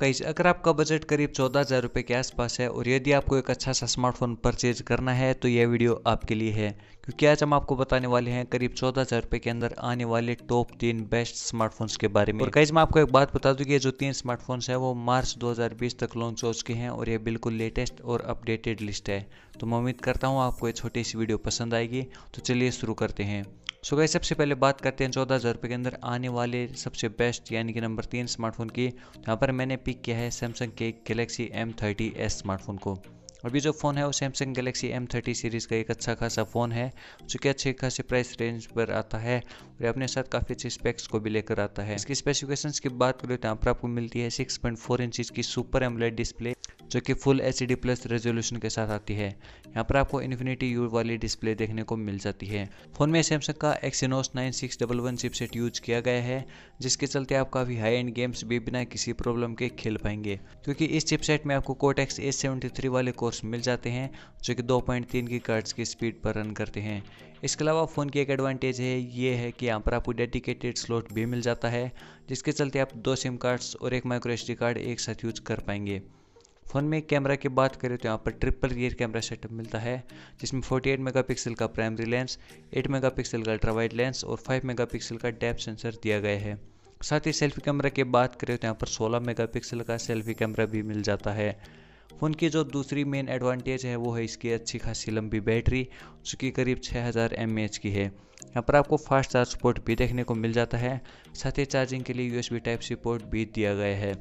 guys अगर आपका budget करीब चौदह हज़ार रुपये के आसपास है और यदि आपको एक अच्छा सा स्मार्टफोन परचेज करना है तो यह वीडियो आपके लिए है क्योंकि आज हम आपको बताने वाले हैं करीब चौदह हज़ार रुपये के अंदर आने वाले टॉप तीन बेस्ट स्मार्टफोन्स के बारे में और गाइज मैं आपको एक बात बता दूँ कि ये जो तीन स्मार्टफोन्स है वो मार्च दो तक लॉन्च हो चुके हैं और ये बिल्कुल लेटेस्ट और अपडेटेड लिस्ट है तो मैं उम्मीद करता हूँ आपको ये छोटी सी वीडियो पसंद आएगी तो चलिए शुरू करते हैं सो गई सबसे पहले बात करते हैं चौदह हज़ार रुपये के अंदर आने वाले सबसे बेस्ट यानी कि नंबर तीन स्मार्टफोन की यहाँ पर मैंने पिक किया है सैमसंग के Galaxy M thirty S smartphone को और ये जो फ़ोन है वो Samsung Galaxy M thirty series का एक अच्छा खासा फ़ोन है जो कि अच्छे खासे प्राइस रेंज पर आता है और अपने साथ काफ़ी अच्छे स्पेक्स को भी लेकर आता है इसकी स्पेसिफिकेशंस की बात करें तो यहाँ पर आपको मिलती है सिक्स पॉइंट फोर इंचज़ की सुपर एमलेट डिस्प्ले जो कि full H D plus resolution के साथ आती है यहाँ पर आपको इन्फिनिटी यू वाली डिस्प्ले देखने को मिल जाती है फोन में सैमसंग का Exynos nine six double one chipset use किया गया है जिसके चलते आप काफ़ी हाई एंड गेम्स भी बिना किसी प्रॉब्लम के खेल पाएंगे क्योंकि इस चिपसेट में आपको कोटेक्स एस सेवेंटी थ्री वाले कोर्स मिल जाते हैं जो कि दो पॉइंट तीन की कर्ट्स की स्पीड पर रन करते हैं इसके अलावा फ़ोन की एक एडवांटेज है ये है कि यहाँ पर आपको डेडिकेटेड स्लॉट भी मिल जाता है जिसके चलते आप दो सिम कार्ड्स और एक माइक्रो एस कार्ड एक साथ यूज कर पाएंगे फ़ोन में कैमरा की बात करें तो यहाँ पर ट्रिपल रियर कैमरा सेटअप मिलता है जिसमें 48 मेगापिक्सल का प्राइमरी लेंस 8 मेगापिक्सल का अल्ट्रावाइट लेंस और 5 मेगापिक्सल का डेप सेंसर दिया गया है साथ ही सेल्फी कैमरा की बात करें तो यहाँ पर 16 मेगापिक्सल का सेल्फी कैमरा भी मिल जाता है फ़ोन की जो दूसरी मेन एडवांटेज है वो है इसकी अच्छी खासी लंबी बैटरी जो कि करीब 6000 हज़ार की है यहाँ पर आपको फास्ट चार्ज पोर्ट भी देखने को मिल जाता है साथ ही चार्जिंग के लिए यूएसबी टाइप सी पोर्ट भी दिया गया है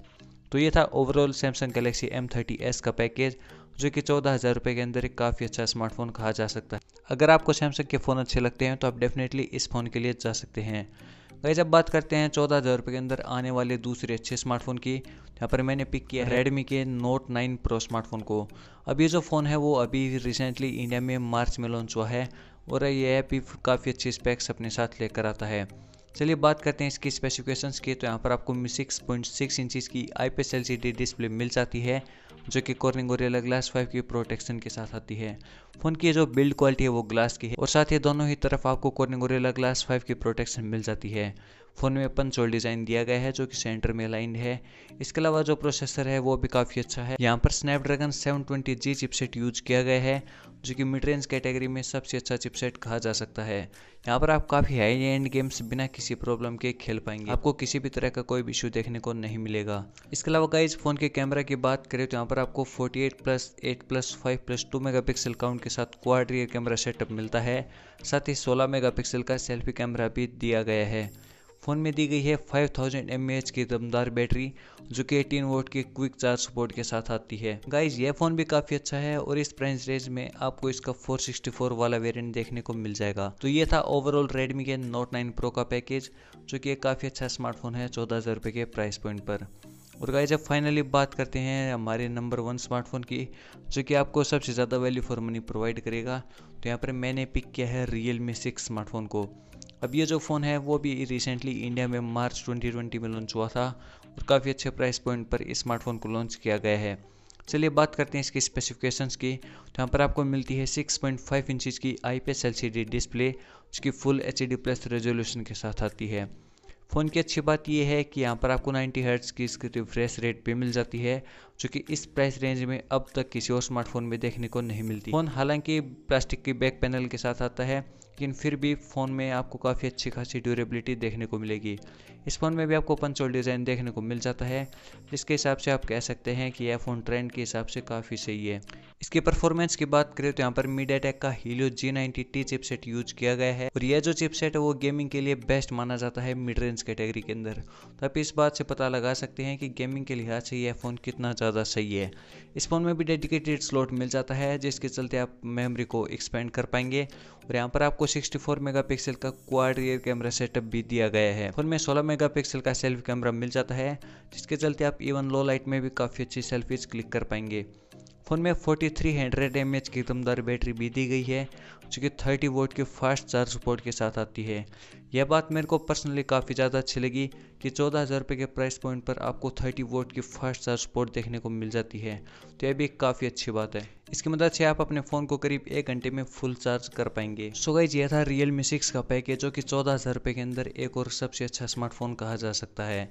तो ये था overall Samsung Galaxy M thirty S का पैकेज जो कि चौदह हज़ार रुपये के अंदर एक काफ़ी अच्छा स्मार्टफोन कहा जा सकता है अगर आपको सैमसंग के फ़ोन अच्छे लगते हैं तो आप डेफिनेटली इस फ़ोन के लिए जा सकते हैं वही जब बात करते हैं चौदह हज़ार रुपये के अंदर आने वाले दूसरे अच्छे स्मार्टफोन की यहाँ पर मैंने पिक किया है रेडमी के नोट नाइन प्रो स्मार्टफोन को अब ये जो फ़ोन है वो अभी रिसेंटली इंडिया में मार्च में लॉन्च हुआ है और ये ऐप भी काफ़ी अच्छी स्पेक्स अपने साथ लेकर आता है चलिए बात करते हैं इसकी स्पेसिफिकेशंस की तो यहाँ पर आपको सिक्स पॉइंट सिक्स इंचज की I P S L C display मिल जाती है जो कि कॉर्निंग और ग्लास फाइव की प्रोटेक्शन के साथ आती है फ़ोन की जो बिल्ड क्वालिटी है वो ग्लास की है और साथ ही दोनों ही तरफ आपको कॉर्निंग और ग्लास फाइव की प्रोटेक्शन मिल जाती है फ़ोन में पंचोल डिज़ाइन दिया गया है जो कि सेंटर में लाइन है इसके अलावा जो प्रोसेसर है वो भी काफ़ी अच्छा है यहाँ पर Snapdragon seven twenty G chipset use किया गया है जो कि मिड रेंज कैटेगरी में सबसे अच्छा चिपसेट कहा जा सकता है यहाँ पर आप काफ़ी हाई एंड गेम्स बिना किसी प्रॉब्लम के खेल पाएंगे आपको किसी भी तरह का कोई भी इशू देखने को नहीं मिलेगा इसके अलावा गाइज फ़ोन के कैमरा की बात करें तो यहाँ पर आपको 48 plus 8 plus 5 plus 2 megapixel count के साथ क्वाड रियर कैमरा सेटअप मिलता है साथ ही 16 मेगापिक्सल का सेल्फी कैमरा भी दिया गया है फ़ोन में दी गई है 5000 थाउजेंड एम की दमदार बैटरी जो कि एटीन वोट के क्विक चार्ज सपोर्ट के साथ आती है गाइज ये फ़ोन भी काफ़ी अच्छा है और इस प्राइस रेंज में आपको इसका 464 वाला वेरिएंट देखने को मिल जाएगा तो ये था ओवरऑल रेडमी के नोट 9 प्रो का पैकेज जो कि एक काफ़ी अच्छा स्मार्टफोन है चौदह हज़ार के प्राइस पॉइंट पर और गाइज अब फाइनली बात करते हैं हमारे नंबर वन स्मार्टफोन की जो कि आपको सबसे ज़्यादा वैल्यू फॉर मनी प्रोवाइड करेगा तो यहाँ पर मैंने पिक किया है रियल मी सिक्स स्मार्टफोन को अब ये जो फ़ोन है वो भी रिसेंटली इंडिया में मार्च 2020 में लॉन्च हुआ था और काफ़ी अच्छे प्राइस पॉइंट पर इस स्मार्टफोन को लॉन्च किया गया है चलिए बात करते हैं इसकी स्पेसिफिकेशंस की तो यहाँ पर आपको मिलती है 6.5 इंचज़ की आईपीएस एलसीडी डिस्प्ले उसकी फुल एच प्लस रेजोल्यूशन के साथ आती है फ़ोन की अच्छी बात यह है कि यहाँ पर आपको 90 हर्ट्ज़ की इसकी रिफ्रेश रेट भी मिल जाती है जो कि इस प्राइस रेंज में अब तक किसी और स्मार्टफोन में देखने को नहीं मिलती फ़ोन हालांकि प्लास्टिक की बैक पैनल के साथ आता है लेकिन फिर भी फ़ोन में आपको काफ़ी अच्छी खासी ड्यूरेबिलिटी देखने को मिलेगी इस फ़ोन में भी आपको पंचोल डिज़ाइन देखने को मिल जाता है जिसके हिसाब से आप कह सकते हैं कि यह फ़ोन ट्रेंड के हिसाब से काफ़ी सही है इसके परफॉर्मेंस की बात करें तो यहाँ पर मीडिया टेक का Helio G ninety T chipset use किया गया है और यह जो चिपसेट है वो गेमिंग के लिए बेस्ट माना जाता है मिड रेंज कैटेगरी के अंदर तो आप इस बात से पता लगा सकते हैं कि गेमिंग के लिहाज से यह फ़ोन कितना ज़्यादा सही है इस फ़ोन में भी डेडिकेटेड स्लॉट मिल जाता है जिसके चलते आप मेमोरी को एक्सपेंड कर पाएंगे और यहाँ पर आपको 64 मेगापिक्सल का क्वाड रियर कैमरा सेटअप भी दिया गया है फोन में 16 मेगापिक्सल का सेल्फी कैमरा मिल जाता है जिसके चलते आप इवन लो लाइट में भी काफ़ी अच्छी सेल्फीज क्लिक कर पाएंगे फ़ोन में 4300 थ्री हंड्रेड एम एच की दमदार बैटरी भी दी गई है जो कि थर्टी वोट के फास्ट चार्ज सपोर्ट के साथ आती है यह बात मेरे को पर्सनली काफ़ी ज़्यादा अच्छी लगी कि चौदह हज़ार रुपये के प्राइस पॉइंट पर आपको थर्टी वोट की फास्ट चार्ज पोर्ट देखने को मिल जाती है तो यह भी एक काफ़ी अच्छी बात है इसकी मदद से आप अपने फ़ोन को करीब एक घंटे में फुल चार्ज कर पाएंगे सो गई यह था रियल मी सिक्स का पैकेज जो कि चौदह हज़ार रुपये के अंदर एक और सबसे अच्छा स्मार्टफोन कहा जा सकता है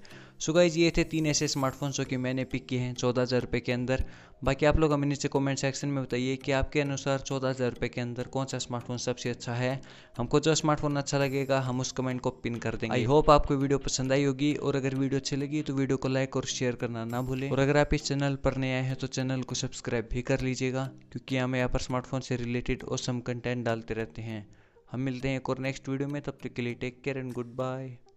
सो गई ये थे तीन ऐसे स्मार्टफोन जो कि मैंने पिक किए हैं चौदह हज़ार रुपये के अंदर बाकी आप लोग हमें नीचे कमेंट सेक्शन में बताइए कि आपके अनुसार चौदह हज़ार रुपये के अंदर कौन सा स्मार्टफोन सबसे अच्छा है हमको जो स्मार्टफोन अच्छा लगेगा हम उस उस कमेंट को पिन कर देंगे आई होप आपको वीडियो पसंद आई होगी और अगर वीडियो अच्छी लगी तो वीडियो को लाइक और शेयर करना ना भूलें और अगर आप इस चैनल पर नए आए हैं तो चैनल को सब्सक्राइब भी कर लीजिएगा क्योंकि हम यहाँ पर स्मार्टफोन से रिलेटेड और सम कंटेंट डालते रहते हैं हम मिलते हैं एक और नेक्स्ट वीडियो में तब तक के लिए take care and good bye